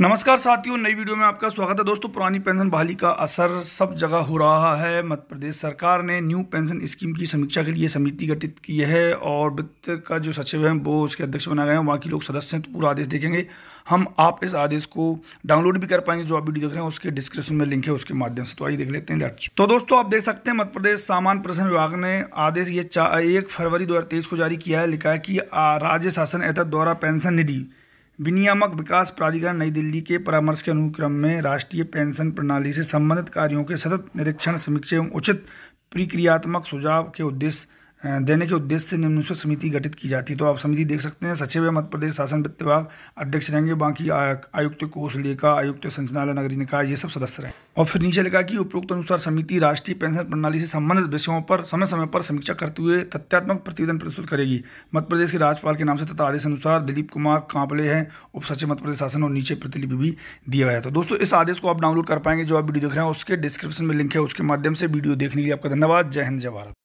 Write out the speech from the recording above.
नमस्कार साथियों नई वीडियो में आपका स्वागत है दोस्तों पुरानी पेंशन बहाली का असर सब जगह हो रहा है मध्य प्रदेश सरकार ने न्यू पेंशन स्कीम की समीक्षा के लिए समिति गठित की है और वित्त का जो सचिव है वो उसके अध्यक्ष बनाए गए हैं वहाँ के लोग सदस्य हैं तो पूरा आदेश देखेंगे हम आप इस आदेश को डाउनलोड भी कर पाएंगे जो आप वीडियो देख रहे हैं उसके डिस्क्रिप्शन में लिंक है उसके माध्यम से तो आइए देख लेते हैं तो दोस्तों आप देख सकते हैं मध्य प्रदेश सामान प्रशासन विभाग ने आदेश ये एक फरवरी दो को जारी किया है लिखा है कि राज्य शासन एहत द्वारा पेंशन निधि विनियामक विकास प्राधिकरण नई दिल्ली के परामर्श के अनुक्रम में राष्ट्रीय पेंशन प्रणाली से संबंधित कार्यों के सतत निरीक्षण समीक्षा एवं उचित प्रक्रियात्मक सुझाव के उद्देश्य देने के उद्देश्य से निम्नलिखित समिति गठित की जाती है तो आप समिति देख सकते हैं सचिव मध्य प्रदेश शासन वित्त विभाग अध्यक्ष रहेंगे बाकी आयुक्त कोष लेखा आयुक्त संचालय नगरीय निकाय ये सब सदस्य रहे और फिर नीचे लिखा कि उपरोक्त अनुसार समिति राष्ट्रीय पेंशन प्रणाली से संबंधित विषयों पर समय समय पर समीक्षा करते हुए तथ्यात्मक प्रतिवेदन प्रस्तुत करेगी मध्य प्रदेश के राज्यपाल के नाम से तथा आदेश अनुसार दिलीप कुमार कांपले हैं उप सचिव मध्य प्रदेश शासन और नीचे प्रतिलिपि भी दिया गया था तो दोस्तों इस आदेश को आप डाउनलोड कर पाएंगे जो आप वीडियो देख रहे हैं उसके डिस्क्रिप्शन में लिंक है उसके माध्यम से वीडियो देखने के लिए आपका धन्यवाद जय हिंद जय भारत